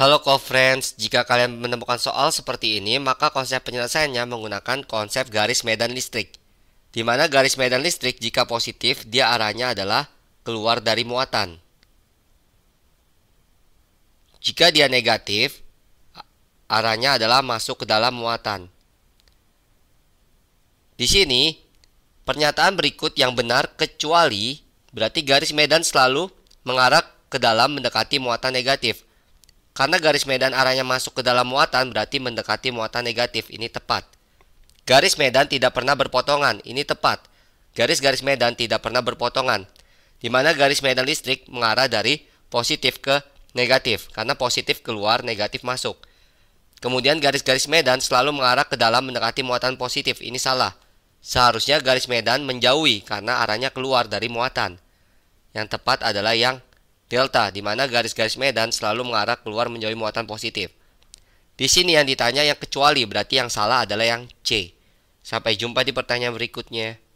Halo co-friends, jika kalian menemukan soal seperti ini, maka konsep penyelesaiannya menggunakan konsep garis medan listrik. Di mana garis medan listrik jika positif, dia arahnya adalah keluar dari muatan. Jika dia negatif, arahnya adalah masuk ke dalam muatan. Di sini, pernyataan berikut yang benar kecuali berarti garis medan selalu mengarah ke dalam mendekati muatan negatif karena garis medan arahnya masuk ke dalam muatan berarti mendekati muatan negatif. Ini tepat. Garis medan tidak pernah berpotongan. Ini tepat. Garis-garis medan tidak pernah berpotongan. Di mana garis medan listrik mengarah dari positif ke negatif. Karena positif keluar, negatif masuk. Kemudian garis-garis medan selalu mengarah ke dalam mendekati muatan positif. Ini salah. Seharusnya garis medan menjauhi karena arahnya keluar dari muatan. Yang tepat adalah yang delta, di mana garis-garis medan selalu mengarah keluar menjauhi muatan positif. Di sini yang ditanya yang kecuali berarti yang salah adalah yang C. Sampai jumpa di pertanyaan berikutnya.